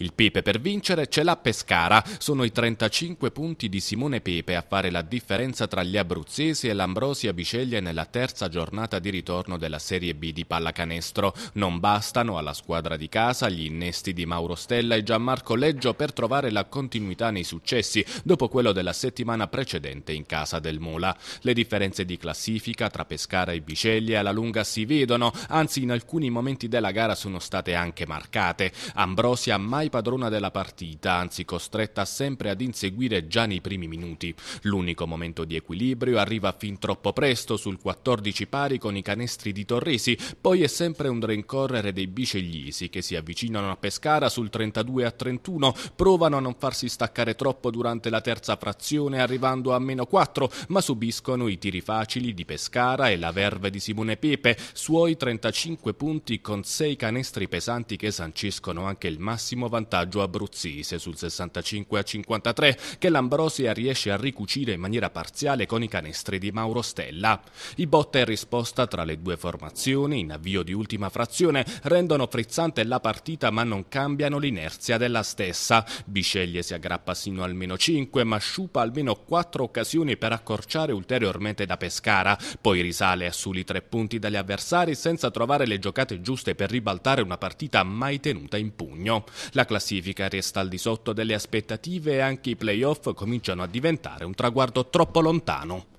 Il Pepe per vincere ce l'ha Pescara, sono i 35 punti di Simone Pepe a fare la differenza tra gli abruzzesi e l'Ambrosia Biceglie nella terza giornata di ritorno della Serie B di pallacanestro. Non bastano alla squadra di casa gli innesti di Mauro Stella e Gianmarco Leggio per trovare la continuità nei successi dopo quello della settimana precedente in casa del Mola. Le differenze di classifica tra Pescara e Biceglie alla lunga si vedono, anzi in alcuni momenti della gara sono state anche marcate. Ambrosia mai padrona della partita, anzi costretta sempre ad inseguire già nei primi minuti. L'unico momento di equilibrio arriva fin troppo presto sul 14 pari con i canestri di Torresi, poi è sempre un rincorrere dei biceglisi che si avvicinano a Pescara sul 32 a 31, provano a non farsi staccare troppo durante la terza frazione arrivando a meno 4, ma subiscono i tiri facili di Pescara e la verve di Simone Pepe, suoi 35 punti con 6 canestri pesanti che sanciscono anche il massimo vantaggio abruzzese sul 65 a 53 che l'Ambrosia riesce a ricucire in maniera parziale con i canestri di Mauro Stella. I botte e risposta tra le due formazioni in avvio di ultima frazione rendono frizzante la partita ma non cambiano l'inerzia della stessa. Bisceglie si aggrappa sino almeno 5 ma sciupa almeno 4 occasioni per accorciare ulteriormente da Pescara, poi risale a soli 3 punti dagli avversari senza trovare le giocate giuste per ribaltare una partita mai tenuta in pugno. La la classifica resta al di sotto delle aspettative e anche i playoff cominciano a diventare un traguardo troppo lontano.